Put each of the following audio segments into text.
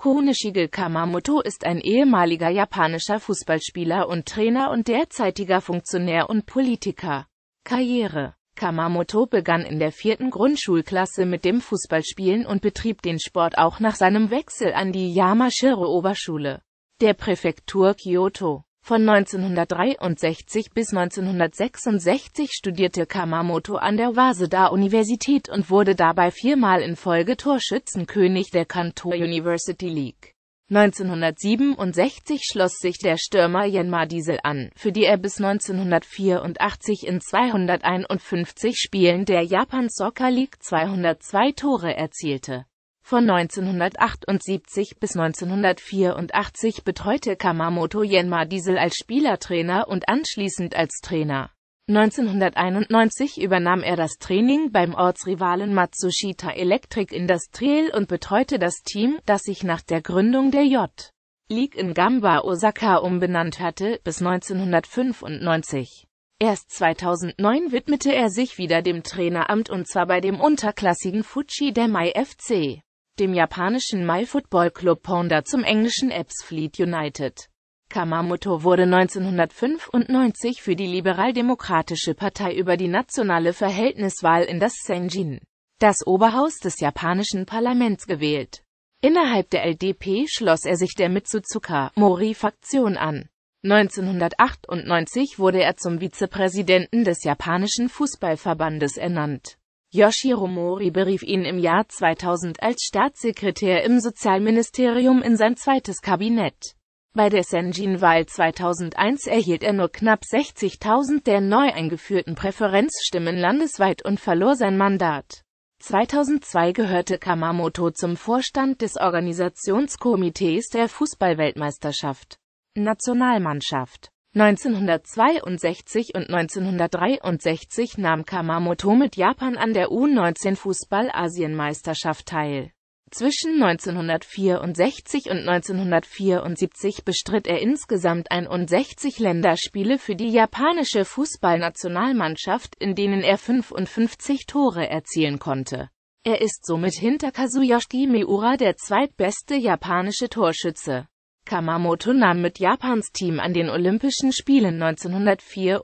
Kunishige Kamamoto ist ein ehemaliger japanischer Fußballspieler und Trainer und derzeitiger Funktionär und Politiker. Karriere Kamamoto begann in der vierten Grundschulklasse mit dem Fußballspielen und betrieb den Sport auch nach seinem Wechsel an die Yamashiro Oberschule der Präfektur Kyoto. Von 1963 bis 1966 studierte Kamamoto an der Waseda Universität und wurde dabei viermal in Folge Torschützenkönig der Kanto University League. 1967 schloss sich der Stürmer Yenma Diesel an, für die er bis 1984 in 251 Spielen der Japan Soccer League 202 Tore erzielte von 1978 bis 1984 betreute Kamamoto Yenma Diesel als Spielertrainer und anschließend als Trainer. 1991 übernahm er das Training beim Ortsrivalen Matsushita Electric Industrial und betreute das Team, das sich nach der Gründung der J. League in Gamba Osaka umbenannt hatte, bis 1995. Erst 2009 widmete er sich wieder dem Traineramt und zwar bei dem unterklassigen Fuji Demai FC dem japanischen My Football Club Honda zum englischen Epps Fleet United. Kamamoto wurde 1995 für die liberaldemokratische Partei über die nationale Verhältniswahl in das Senjin, das Oberhaus des japanischen Parlaments gewählt. Innerhalb der LDP schloss er sich der Mitsuzuka-Mori-Fraktion an. 1998 wurde er zum Vizepräsidenten des japanischen Fußballverbandes ernannt. Yoshiro Mori berief ihn im Jahr 2000 als Staatssekretär im Sozialministerium in sein zweites Kabinett. Bei der Senjin-Wahl 2001 erhielt er nur knapp 60.000 der neu eingeführten Präferenzstimmen landesweit und verlor sein Mandat. 2002 gehörte Kamamoto zum Vorstand des Organisationskomitees der Fußballweltmeisterschaft. Nationalmannschaft 1962 und 1963 nahm Kamamoto mit Japan an der U-19-Fußball-Asienmeisterschaft teil. Zwischen 1964 und 1974 bestritt er insgesamt 61 Länderspiele für die japanische Fußballnationalmannschaft, in denen er 55 Tore erzielen konnte. Er ist somit hinter Kazuyoshi Miura der zweitbeste japanische Torschütze. Kamamoto nahm mit Japans Team an den Olympischen Spielen 1964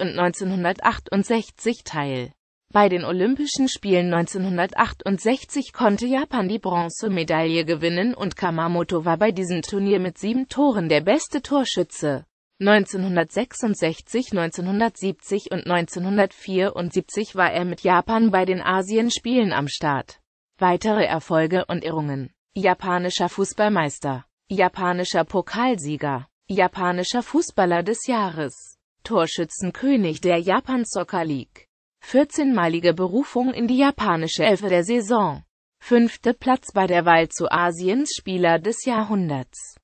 und 1968 teil. Bei den Olympischen Spielen 1968 konnte Japan die Bronzemedaille gewinnen und Kamamoto war bei diesem Turnier mit sieben Toren der beste Torschütze. 1966, 1970 und 1974 war er mit Japan bei den Asienspielen am Start. Weitere Erfolge und Irrungen Japanischer Fußballmeister Japanischer Pokalsieger. Japanischer Fußballer des Jahres. Torschützenkönig der Japan Soccer League. 14-malige Berufung in die japanische Elfe der Saison. Fünfte Platz bei der Wahl zu Asiens Spieler des Jahrhunderts.